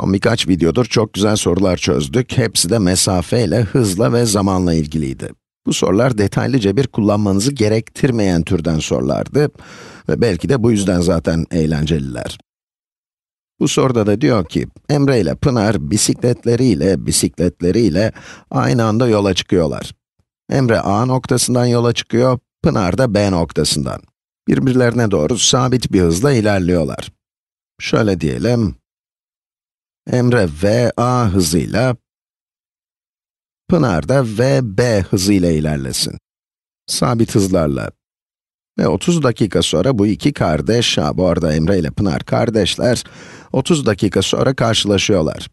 Son birkaç videodur çok güzel sorular çözdük. Hepsi de mesafeyle, hızla ve zamanla ilgiliydi. Bu sorular detaylıca bir kullanmanızı gerektirmeyen türden sorulardı. Ve belki de bu yüzden zaten eğlenceliler. Bu soruda da diyor ki, Emre ile Pınar bisikletleriyle, bisikletleriyle aynı anda yola çıkıyorlar. Emre A noktasından yola çıkıyor, Pınar da B noktasından. Birbirlerine doğru sabit bir hızla ilerliyorlar. Şöyle diyelim, Emre v a hızıyla, Pınar da v b hızıyla ilerlesin. Sabit hızlarla. Ve 30 dakika sonra bu iki kardeş, ha bu arada Emre ile Pınar kardeşler, 30 dakika sonra karşılaşıyorlar.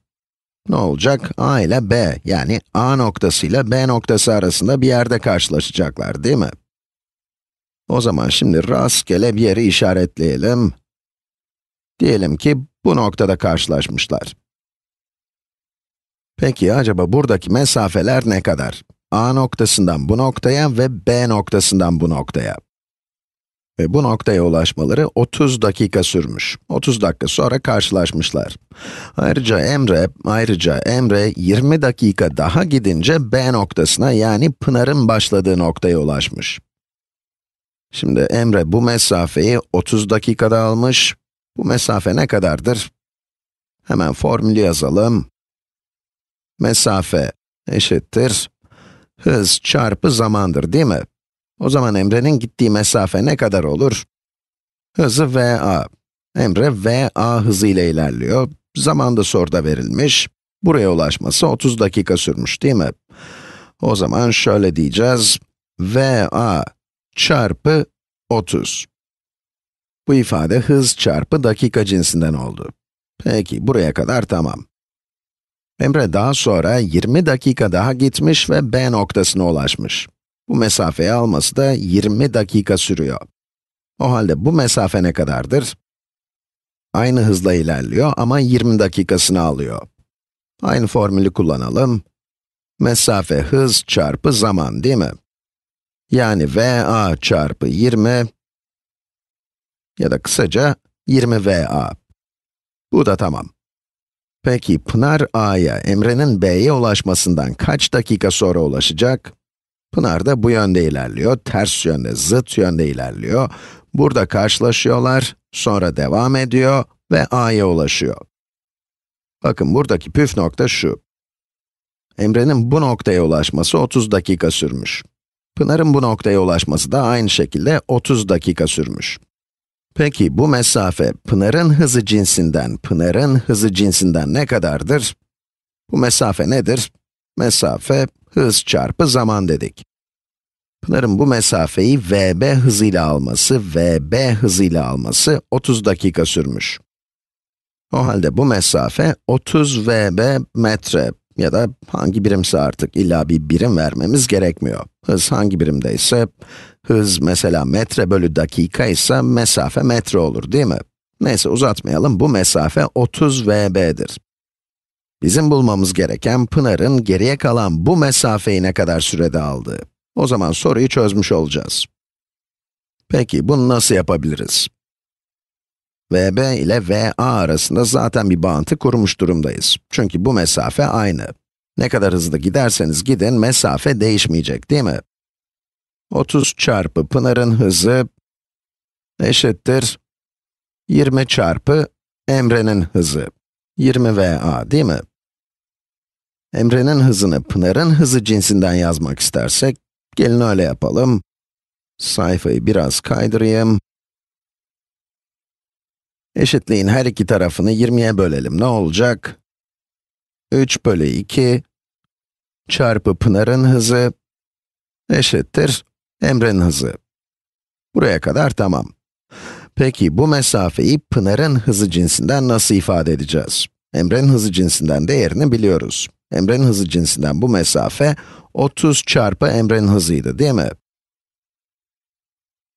Ne olacak? a ile b, yani a noktası ile b noktası arasında bir yerde karşılaşacaklar, değil mi? O zaman şimdi rastgele bir yeri işaretleyelim. Diyelim ki bu noktada karşılaşmışlar. Peki acaba buradaki mesafeler ne kadar? A noktasından bu noktaya ve B noktasından bu noktaya. Ve bu noktaya ulaşmaları 30 dakika sürmüş. 30 dakika sonra karşılaşmışlar. Ayrıca Emre, ayrıca Emre 20 dakika daha gidince B noktasına yani Pınar'ın başladığı noktaya ulaşmış. Şimdi Emre bu mesafeyi 30 dakikada almış. Bu mesafe ne kadardır? Hemen formülü yazalım mesafe eşittir hız çarpı zamandır değil mi? O zaman Emre'nin gittiği mesafe ne kadar olur? Hızı va. Emre va hızı ile ilerliyor. Zaman da soruda verilmiş. Buraya ulaşması 30 dakika sürmüş değil mi? O zaman şöyle diyeceğiz. va çarpı 30. Bu ifade hız çarpı dakika cinsinden oldu. Peki, buraya kadar tamam. Emre daha sonra 20 dakika daha gitmiş ve B noktasına ulaşmış. Bu mesafeyi alması da 20 dakika sürüyor. O halde bu mesafe ne kadardır? Aynı hızla ilerliyor ama 20 dakikasını alıyor. Aynı formülü kullanalım. Mesafe hız çarpı zaman değil mi? Yani VA çarpı 20 ya da kısaca 20 VA. Bu da tamam. Peki Pınar A'ya, Emre'nin B'ye ulaşmasından kaç dakika sonra ulaşacak? Pınar da bu yönde ilerliyor, ters yönde, zıt yönde ilerliyor. Burada karşılaşıyorlar, sonra devam ediyor ve A'ya ulaşıyor. Bakın buradaki püf nokta şu. Emre'nin bu noktaya ulaşması 30 dakika sürmüş. Pınar'ın bu noktaya ulaşması da aynı şekilde 30 dakika sürmüş. Peki bu mesafe Pınar'ın hızı cinsinden, Pınar'ın hızı cinsinden ne kadardır? Bu mesafe nedir? Mesafe hız çarpı zaman dedik. Pınar'ın bu mesafeyi vb hızıyla alması, vb hızıyla alması 30 dakika sürmüş. O halde bu mesafe 30 vb metre ya da hangi birimse artık illa bir birim vermemiz gerekmiyor. Hız hangi birimdeyse, hız mesela metre bölü dakika ise mesafe metre olur değil mi? Neyse uzatmayalım, bu mesafe 30 vb'dir. Bizim bulmamız gereken Pınar'ın geriye kalan bu mesafeyi ne kadar sürede aldığı. O zaman soruyu çözmüş olacağız. Peki bunu nasıl yapabiliriz? VB ile VA arasında zaten bir bağıntı kurmuş durumdayız. Çünkü bu mesafe aynı. Ne kadar hızlı giderseniz gidin, mesafe değişmeyecek değil mi? 30 çarpı Pınar'ın hızı eşittir 20 çarpı Emre'nin hızı. 20 VA değil mi? Emre'nin hızını Pınar'ın hızı cinsinden yazmak istersek, gelin öyle yapalım. Sayfayı biraz kaydırayım. Eşitliğin her iki tarafını 20'ye bölelim. Ne olacak? 3 bölü 2 çarpı Pınar'ın hızı eşittir Emre'nin hızı. Buraya kadar tamam. Peki bu mesafeyi Pınar'ın hızı cinsinden nasıl ifade edeceğiz? Emre'nin hızı cinsinden değerini biliyoruz. Emre'nin hızı cinsinden bu mesafe 30 çarpı Emre'nin hızıydı değil mi?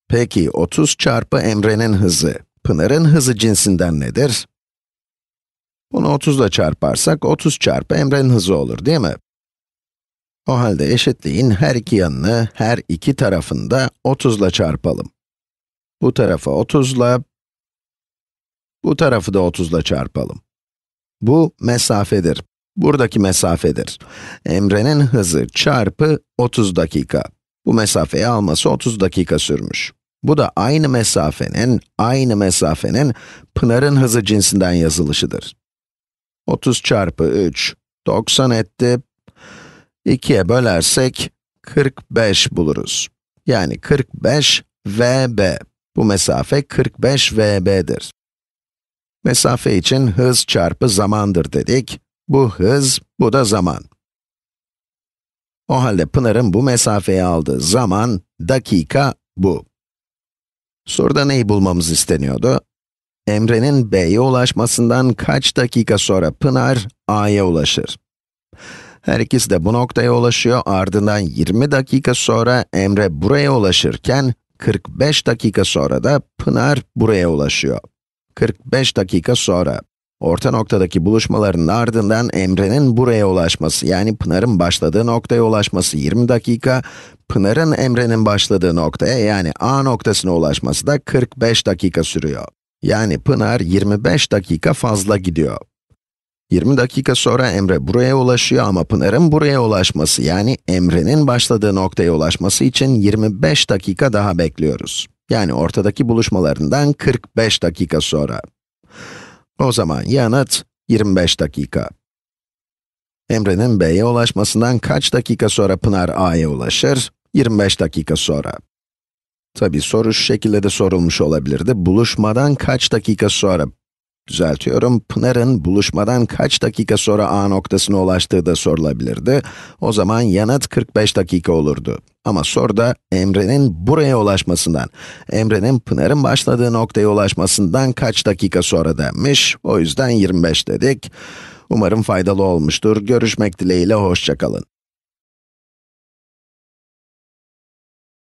Peki 30 çarpı Emre'nin hızı Pınar'ın hızı cinsinden nedir? Bunu 30 ile çarparsak, 30 çarpı Emre'nin hızı olur değil mi? O halde eşitliğin her iki yanını, her iki tarafında 30 ile çarpalım. Bu tarafı 30 ile, bu tarafı da 30 ile çarpalım. Bu mesafedir. Buradaki mesafedir. Emre'nin hızı çarpı 30 dakika. Bu mesafeyi alması 30 dakika sürmüş. Bu da aynı mesafenin, aynı mesafenin Pınar'ın hızı cinsinden yazılışıdır. 30 çarpı 3, 90 etti. 2'ye bölersek 45 buluruz. Yani 45 VB. Bu mesafe 45 VB'dir. Mesafe için hız çarpı zamandır dedik. Bu hız, bu da zaman. O halde Pınar'ın bu mesafeyi aldığı zaman, dakika bu. Soruda neyi bulmamız isteniyordu? Emre'nin B'ye ulaşmasından kaç dakika sonra Pınar A'ya ulaşır? Her ikisi de bu noktaya ulaşıyor, ardından 20 dakika sonra Emre buraya ulaşırken, 45 dakika sonra da Pınar buraya ulaşıyor. 45 dakika sonra Orta noktadaki buluşmaların ardından Emre'nin buraya ulaşması, yani Pınar'ın başladığı noktaya ulaşması 20 dakika, Pınar'ın Emre'nin başladığı noktaya yani A noktasına ulaşması da 45 dakika sürüyor. Yani Pınar 25 dakika fazla gidiyor. 20 dakika sonra Emre buraya ulaşıyor ama Pınar'ın buraya ulaşması yani Emre'nin başladığı noktaya ulaşması için 25 dakika daha bekliyoruz. Yani ortadaki buluşmalarından 45 dakika sonra. O zaman yanıt 25 dakika. Emre'nin B'ye ulaşmasından kaç dakika sonra Pınar A'ya ulaşır? 25 dakika sonra. Tabi soru şu şekilde de sorulmuş olabilirdi. Buluşmadan kaç dakika sonra Düzeltiyorum, Pınar'ın buluşmadan kaç dakika sonra A noktasına ulaştığı da sorulabilirdi. O zaman yanıt 45 dakika olurdu. Ama soruda Emre'nin buraya ulaşmasından, Emre'nin Pınar'ın başladığı noktaya ulaşmasından kaç dakika sonra denmiş. O yüzden 25 dedik. Umarım faydalı olmuştur. Görüşmek dileğiyle, hoşçakalın.